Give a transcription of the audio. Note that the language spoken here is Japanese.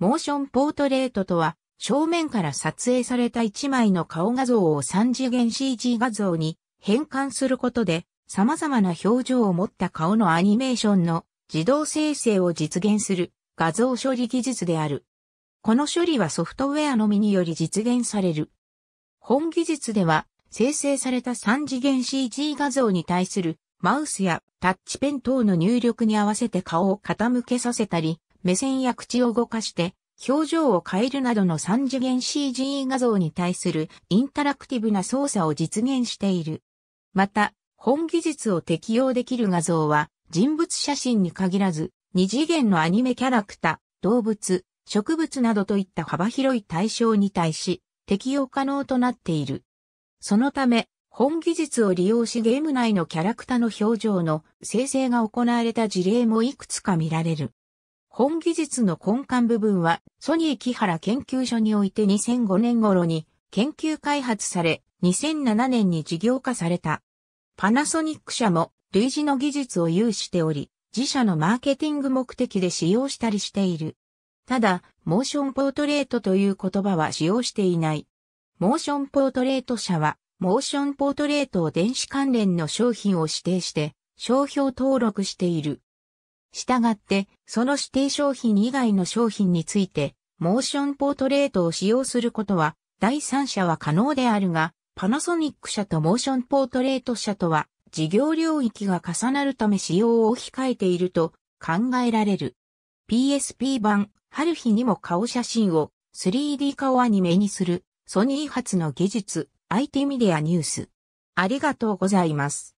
モーションポートレートとは、正面から撮影された一枚の顔画像を3次元 CG 画像に変換することで、様々な表情を持った顔のアニメーションの自動生成を実現する画像処理技術である。この処理はソフトウェアのみにより実現される。本技術では、生成された3次元 CG 画像に対するマウスやタッチペン等の入力に合わせて顔を傾けさせたり、目線や口を動かして表情を変えるなどの3次元 c g 画像に対するインタラクティブな操作を実現している。また、本技術を適用できる画像は人物写真に限らず2次元のアニメキャラクター、動物、植物などといった幅広い対象に対し適用可能となっている。そのため、本技術を利用しゲーム内のキャラクターの表情の生成が行われた事例もいくつか見られる。本技術の根幹部分は、ソニー木原研究所において2005年頃に研究開発され、2007年に事業化された。パナソニック社も類似の技術を有しており、自社のマーケティング目的で使用したりしている。ただ、モーションポートレートという言葉は使用していない。モーションポートレート社は、モーションポートレートを電子関連の商品を指定して、商標登録している。したがって、その指定商品以外の商品について、モーションポートレートを使用することは、第三者は可能であるが、パナソニック社とモーションポートレート社とは、事業領域が重なるため使用を控えていると考えられる。PSP 版、春日にも顔写真を 3D 顔アニメにする、ソニー発の技術、IT メディアニュース。ありがとうございます。